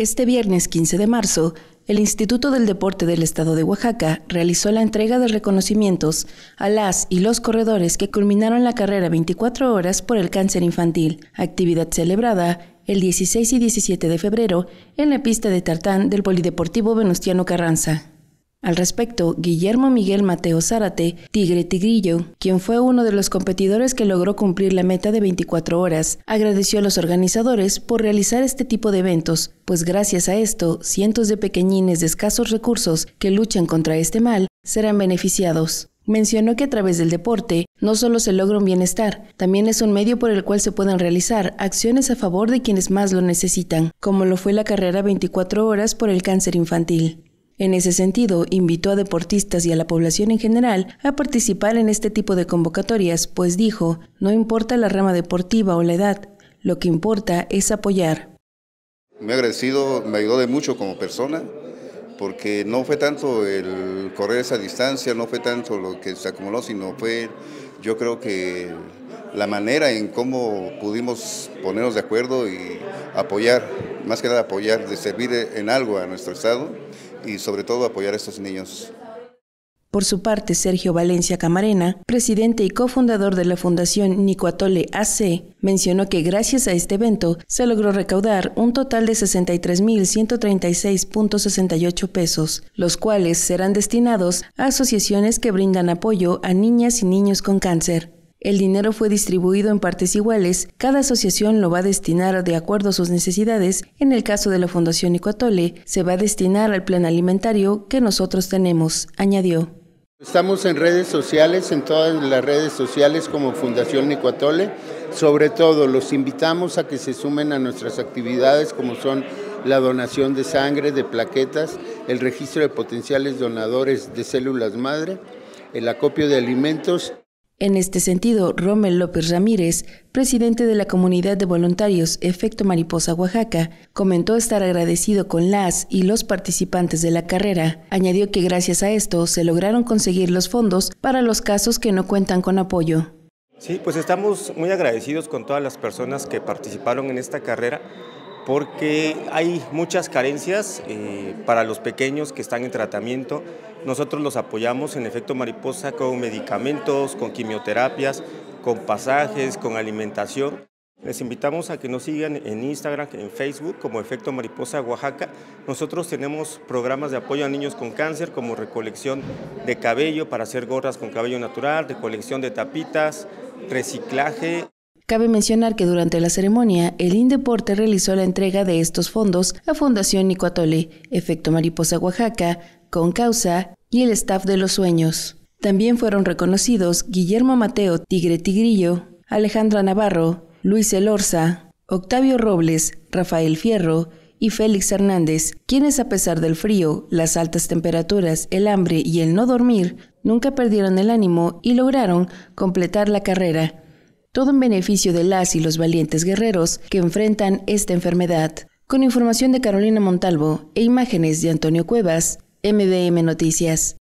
Este viernes 15 de marzo, el Instituto del Deporte del Estado de Oaxaca realizó la entrega de reconocimientos a las y los corredores que culminaron la carrera 24 horas por el cáncer infantil, actividad celebrada el 16 y 17 de febrero en la pista de tartán del Polideportivo Venustiano Carranza. Al respecto, Guillermo Miguel Mateo Zárate, Tigre Tigrillo, quien fue uno de los competidores que logró cumplir la meta de 24 horas, agradeció a los organizadores por realizar este tipo de eventos, pues gracias a esto, cientos de pequeñines de escasos recursos que luchan contra este mal serán beneficiados. Mencionó que a través del deporte no solo se logra un bienestar, también es un medio por el cual se pueden realizar acciones a favor de quienes más lo necesitan, como lo fue la carrera 24 horas por el cáncer infantil. En ese sentido, invitó a deportistas y a la población en general a participar en este tipo de convocatorias, pues dijo, no importa la rama deportiva o la edad, lo que importa es apoyar. Me ha agradecido, me ayudó de mucho como persona, porque no fue tanto el correr esa distancia, no fue tanto lo que se acumuló, sino fue yo creo que la manera en cómo pudimos ponernos de acuerdo y apoyar, más que nada apoyar, de servir en algo a nuestro Estado y sobre todo apoyar a estos niños. Por su parte, Sergio Valencia Camarena, presidente y cofundador de la Fundación Nicuatole AC, mencionó que gracias a este evento se logró recaudar un total de 63.136.68 pesos, los cuales serán destinados a asociaciones que brindan apoyo a niñas y niños con cáncer. El dinero fue distribuido en partes iguales, cada asociación lo va a destinar de acuerdo a sus necesidades, en el caso de la Fundación Nicuatole, se va a destinar al plan alimentario que nosotros tenemos, añadió. Estamos en redes sociales, en todas las redes sociales como Fundación Nicuatole, Sobre todo, los invitamos a que se sumen a nuestras actividades como son la donación de sangre, de plaquetas, el registro de potenciales donadores de células madre, el acopio de alimentos en este sentido, Romel López Ramírez, presidente de la comunidad de voluntarios Efecto Mariposa Oaxaca, comentó estar agradecido con las y los participantes de la carrera. Añadió que gracias a esto se lograron conseguir los fondos para los casos que no cuentan con apoyo. Sí, pues estamos muy agradecidos con todas las personas que participaron en esta carrera porque hay muchas carencias eh, para los pequeños que están en tratamiento. Nosotros los apoyamos en efecto mariposa con medicamentos, con quimioterapias, con pasajes, con alimentación. Les invitamos a que nos sigan en Instagram, en Facebook como Efecto Mariposa Oaxaca. Nosotros tenemos programas de apoyo a niños con cáncer como recolección de cabello para hacer gorras con cabello natural, recolección de tapitas, reciclaje. Cabe mencionar que durante la ceremonia, el Indeporte realizó la entrega de estos fondos a Fundación Nicuatole, Efecto Mariposa Oaxaca, Con Causa y el Staff de los Sueños. También fueron reconocidos Guillermo Mateo Tigre Tigrillo, Alejandra Navarro, Luis Elorza, Octavio Robles, Rafael Fierro, y Félix Hernández, quienes a pesar del frío, las altas temperaturas, el hambre y el no dormir, nunca perdieron el ánimo y lograron completar la carrera, todo en beneficio de las y los valientes guerreros que enfrentan esta enfermedad. Con información de Carolina Montalvo e imágenes de Antonio Cuevas, MDM Noticias.